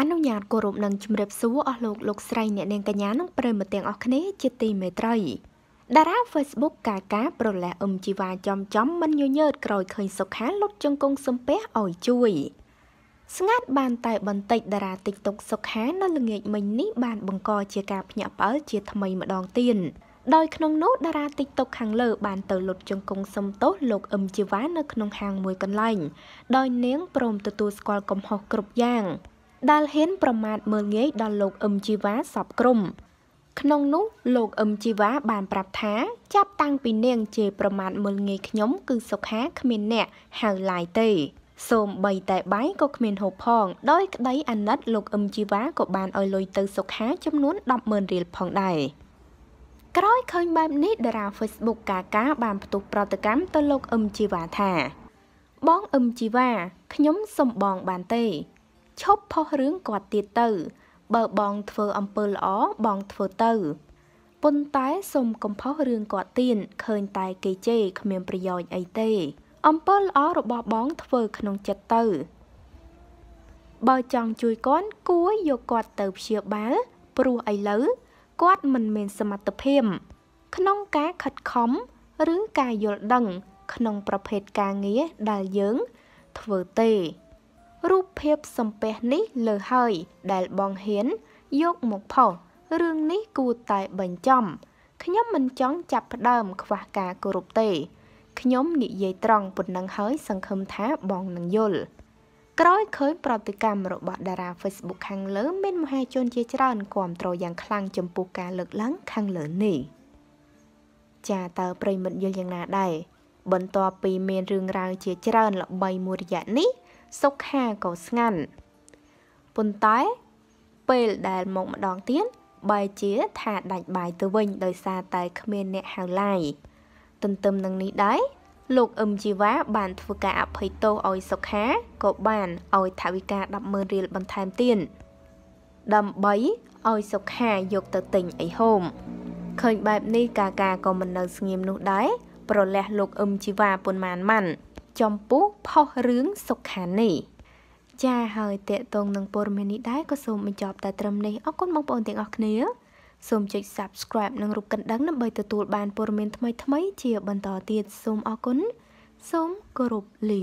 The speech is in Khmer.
អនុញ្ញាតគោរពនិងជំរាបសួរអស់លោកលោកស្រីអ្នកនាងកញ្ញានិងប្រិយមិត្តទាំងអស់គ្នាជាទីមេត្រី តារា Facebook កាកាប្រលះអឹមជីវ៉ាចំចំមិនញញើតក្រោយឃើញសុខាលុតជង្គង់សំពះឲ្យជួយស្ងាត់បានតែបន្តិចតារា TikTok សុខា នៅល្ងាចមិញនេះបានបង្កជាការភ្ញាក់ផ្អើលជាថ្មីម្ដងទៀតដោយក្នុងនោះតារា TikTok ខាងលើបានទៅលុតជង្គង់សុំទោសលោកអឹមជីវ៉ានៅក្នុងហាងមួយកន្លែងដោយនាងព្រមទទួលស្គាល់កំហុសគ្រប់យ៉ាង។ដែលហ៊ានប្រមាថមើលងាយដល់លោកអឹមជីវ៉ាសពក្រុមក្នុងនោះលោកអឹមជីវ៉ាបានប្រាប់ថាចាប់ តាំងពីនាងជេរប្រមាថមើលងាយខ្ញុំ គឺសុខាគ្មានអ្នកហៅឡាយទេសូមបីតែបាយក៏គ្មានហូបផងដោយក្តីអាណិត លោកអឹមជីវ៉ាក៏បានឲ្យលុយទៅសុខាចំនួន100000រៀលផងដែរក្រោយឃើញបែបនេះតារា Facebook កាកាបានផ្ទុះប្រតិកម្មទៅលោកអឹមជីវ៉ាថា បងអឹមជីវ៉ាខ្ញុំសុំបងបានទេឈប់ផុសរឿងគាត់ទៀតទៅបើបងធ្វើអំពើល្អបងធ្វើទៅប៉ុន្តែសូមកុំផុសរឿងគាត់ទៀនឃើញតែគេជេរគ្មានប្រយោជន៍អីទេ អំពើល្អរបស់បងធ្វើក្នុងចិត្តទៅបើចង់ជួយគាត់គួរយកគាត់ទៅព្យាបាលព្រោះឥឡូវគាត់មិនមានសមត្ថភាពក្នុងការខិតខំឬការយល់ដឹង ក្នុងប្រភេទការងារដែលយើង ធ្វើទេរូបភាពសំពះនេះលើហើយដែលបងហ៊ានយកមកផុសរឿងនេះគួរតែបញ្ចំខ្ញុំមិនចង់ចាប់ផ្ដើមខ្វះការគោរពទេខ្ញុំនិយាយត្រង់ប៉ុណ្ណឹងហើយសង្ឃឹមថាបងនឹងយល់ក្រោយឃើញប្រតិកម្មរបស់តារា Facebook ខាងលើ មានមហាជនជាច្រើនគាំទ្រយ៉ាងខ្លាំងចំពោះការលើកឡើងខាងលើនេះចាតើប្រិមិត្តយល់យ៉ាងណាដែរបន្ទាប់ពីមានរឿងរ៉ាវជាច្រើនល្បីមួយរយៈនេះសុខាក៏ស្ងាត់ប៉ុន្តែ ពេលដែលមកម្ដងទៀតបែជាថាដាច់បាយទៅវិញដោយសារតែគ្មានអ្នកហៅឡាយទន្ទឹមនឹងនេះដែរលោកអឹមជីវ៉ាបានធ្វើការអភ័យទោសឲ្យសុខាក៏បានឲ្យថវិកា100,000រៀលបន្ថែមទៀតដើម្បីឲ្យសុខាយកទៅទិញអីហូមឃើញបែបនេះកាកាក៏មិននៅ ស្ងៀមនោះដែរប្រលះលោកអឹមជីវ៉ាប៉ុន្មានម៉ាន់ចំពោះផុសរឿងសុខានីចាហើយតេតងនឹងព័ត៌មាននេះដែរក៏សូមបញ្ចប់តែត្រឹមនេះអរគុណបងប្អូនទាំងអស់គ្នាសូមចុច Subscribe និងរូបកណ្ដឹងដើម្បីទទួលបានព័ត៌មានថ្មីៗជាបន្តទៀតសូមអរគុណសូមគោរពលា